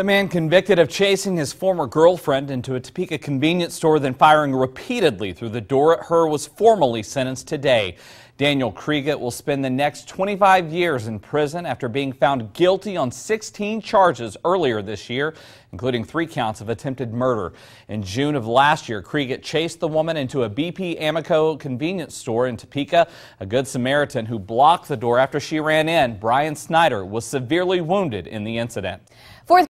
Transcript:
The man convicted of chasing his former girlfriend into a Topeka convenience store, then firing repeatedly through the door at her, was formally sentenced today. Daniel Kriegett will spend the next 25 years in prison after being found guilty on 16 charges earlier this year, including three counts of attempted murder. In June of last year, Kriegett chased the woman into a BP Amico convenience store in Topeka. A Good Samaritan who blocked the door after she ran in, Brian Snyder, was severely wounded in the incident. Fourth